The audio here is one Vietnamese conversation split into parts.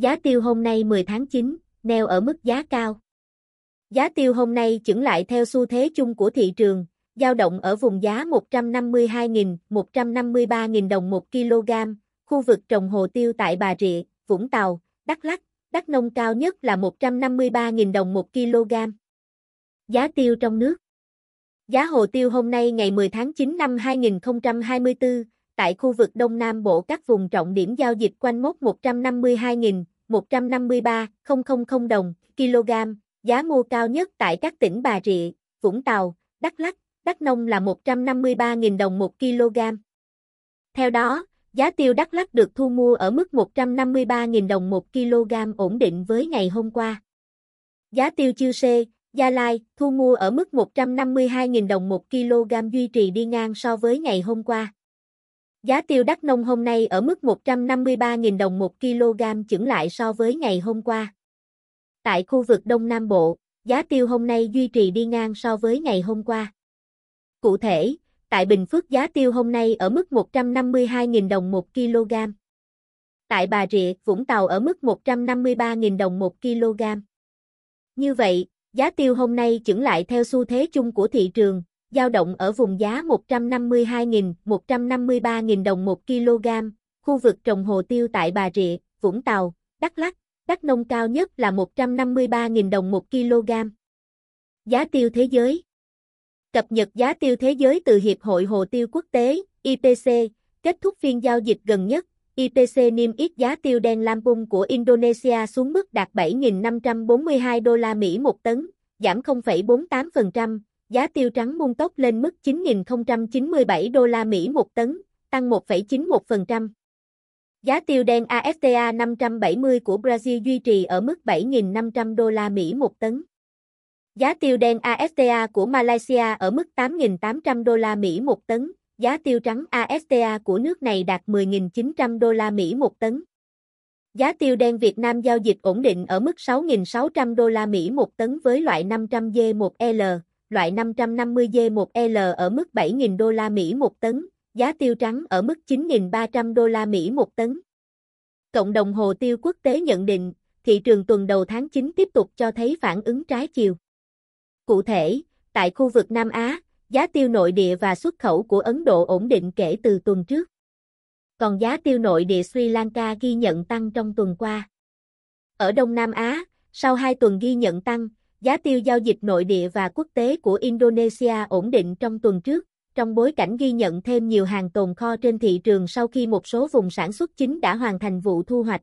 Giá tiêu hôm nay 10 tháng 9, neo ở mức giá cao. Giá tiêu hôm nay chững lại theo xu thế chung của thị trường, giao động ở vùng giá 152.000, 153.000 đồng 1 kg, khu vực trồng hồ tiêu tại Bà Rịa, Vũng Tàu, Đắk Lắk, Đắk Nông cao nhất là 153.000 đồng 1 kg. Giá tiêu trong nước Giá hồ tiêu hôm nay ngày 10 tháng 9 năm 2024 tại khu vực Đông Nam Bộ các vùng trọng điểm giao dịch quanh mốc 152.000, 153, 000 đồng, kg, giá mua cao nhất tại các tỉnh Bà Rịa, Vũng Tàu, Đắk lắc Đắk Nông là 153.000 đồng 1 kg. Theo đó, giá tiêu Đắk lắc được thu mua ở mức 153.000 đồng 1 kg ổn định với ngày hôm qua. Giá tiêu Chư Sê, Gia Lai thu mua ở mức 152.000 đồng 1 kg duy trì đi ngang so với ngày hôm qua. Giá tiêu đắk nông hôm nay ở mức 153.000 đồng 1 kg chững lại so với ngày hôm qua. Tại khu vực Đông Nam Bộ, giá tiêu hôm nay duy trì đi ngang so với ngày hôm qua. Cụ thể, tại Bình Phước giá tiêu hôm nay ở mức 152.000 đồng 1 kg. Tại Bà Rịa, Vũng Tàu ở mức 153.000 đồng 1 kg. Như vậy, giá tiêu hôm nay chững lại theo xu thế chung của thị trường, dao động ở vùng giá 152.000, 153.000 đồng 1 kg, khu vực trồng hồ tiêu tại Bà Rịa, Vũng Tàu, Đắk lắc, Đắk Nông cao nhất là 153.000 đồng 1 kg. Giá tiêu thế giới Cập nhật giá tiêu thế giới từ Hiệp hội Hồ tiêu Quốc tế, IPC, kết thúc phiên giao dịch gần nhất, IPC niêm yết giá tiêu đen Lampung của Indonesia xuống mức đạt 7.542 đô la Mỹ một tấn, giảm 0,48%, giá tiêu trắng mung tốc lên mức 9.097 đô la Mỹ một tấn, tăng 1,91%. Giá tiêu đen AFTA 570 của Brazil duy trì ở mức 7.500 đô la Mỹ một tấn. Giá tiêu đen AFTA của Malaysia ở mức 8.800 đô la Mỹ một tấn, giá tiêu trắng AFTA của nước này đạt 10.900 đô la Mỹ một tấn. Giá tiêu đen Việt Nam giao dịch ổn định ở mức 6.600 đô la Mỹ một tấn với loại 500G1L, loại 550G1L ở mức 7.000 đô la Mỹ một tấn, giá tiêu trắng ở mức 9.300 đô la Mỹ một tấn. Cộng đồng hồ tiêu quốc tế nhận định, thị trường tuần đầu tháng 9 tiếp tục cho thấy phản ứng trái chiều. Cụ thể, tại khu vực Nam Á, giá tiêu nội địa và xuất khẩu của Ấn Độ ổn định kể từ tuần trước. Còn giá tiêu nội địa Sri Lanka ghi nhận tăng trong tuần qua. Ở Đông Nam Á, sau hai tuần ghi nhận tăng, giá tiêu giao dịch nội địa và quốc tế của Indonesia ổn định trong tuần trước, trong bối cảnh ghi nhận thêm nhiều hàng tồn kho trên thị trường sau khi một số vùng sản xuất chính đã hoàn thành vụ thu hoạch.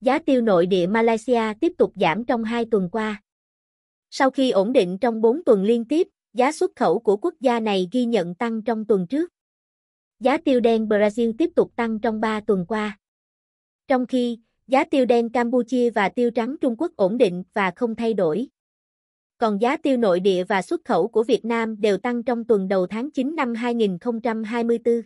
Giá tiêu nội địa Malaysia tiếp tục giảm trong hai tuần qua. Sau khi ổn định trong 4 tuần liên tiếp, giá xuất khẩu của quốc gia này ghi nhận tăng trong tuần trước. Giá tiêu đen Brazil tiếp tục tăng trong 3 tuần qua. Trong khi, giá tiêu đen Campuchia và tiêu trắng Trung Quốc ổn định và không thay đổi. Còn giá tiêu nội địa và xuất khẩu của Việt Nam đều tăng trong tuần đầu tháng 9 năm 2024.